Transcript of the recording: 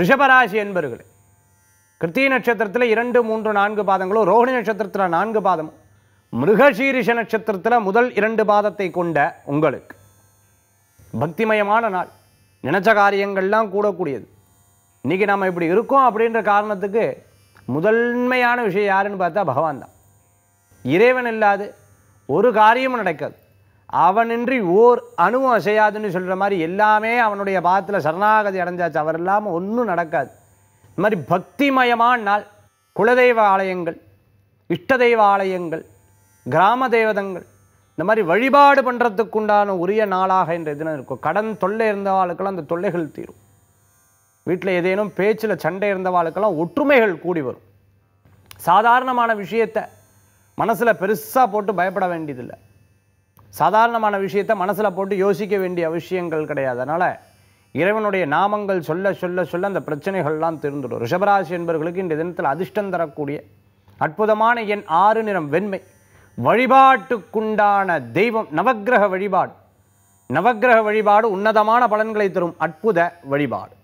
ரிஷபராசி என்பர்களே கிருத்திய நட்சத்திரத்தில் இரண்டு மூன்று நான்கு பாதங்களும் ரோஹிணி நட்சத்திரத்தில் நான்கு பாதமும் மிருகசீரிஷ நட்சத்திரத்தில் முதல் இரண்டு பாதத்தை கொண்ட உங்களுக்கு பக்திமயமான நாள் நினைச்ச காரியங்கள்லாம் கூடக்கூடியது இன்றைக்கி நம்ம இப்படி இருக்கோம் அப்படின்ற காரணத்துக்கு முதன்மையான விஷயம் யாருன்னு பார்த்தா பகவான் தான் இறைவன் இல்லாது ஒரு காரியமும் நடக்காது அவனின்றி ஓர் அணுவும் அசையாதுன்னு சொல்கிற மாதிரி எல்லாமே அவனுடைய பாத்தில் சரணாகதி அடைஞ்சாச்சு அவர் இல்லாமல் ஒன்றும் நடக்காது இந்த மாதிரி பக்திமயமான நாள் குலதெய்வ ஆலயங்கள் இஷ்ட தெய்வ ஆலயங்கள் கிராம தேவதங்கள் இந்த மாதிரி வழிபாடு பண்ணுறதுக்குண்டான உரிய நாளாக என்ற இதுன்னு இருக்கும் கடன் தொல்லை இருந்தவாளுக்கெல்லாம் அந்த தொல்லைகள் தீரும் வீட்டில் ஏதேனும் பேச்சில் சண்டை இருந்தவாளுக்கெல்லாம் ஒற்றுமைகள் கூடி வரும் சாதாரணமான விஷயத்தை மனசில் பெருசாக போட்டு பயப்பட வேண்டியதில்லை சாதாரணமான விஷயத்தை மனசில் போட்டு யோசிக்க வேண்டிய அவசியங்கள் கிடையாது அதனால் இறைவனுடைய நாமங்கள் சொல்ல சொல்ல சொல்ல அந்த பிரச்சனைகள்லாம் திருந்துடும் ரிஷபராசி என்பவர்களுக்கு இந்த தினத்தில் அதிர்ஷ்டம் தரக்கூடிய அற்புதமான என் ஆறு நிறம் வெண்மை வழிபாட்டுக்குண்டான தெய்வம் நவக்கிரக வழிபாடு நவக்கிரக வழிபாடு உன்னதமான பலன்களை தரும் அற்புத வழிபாடு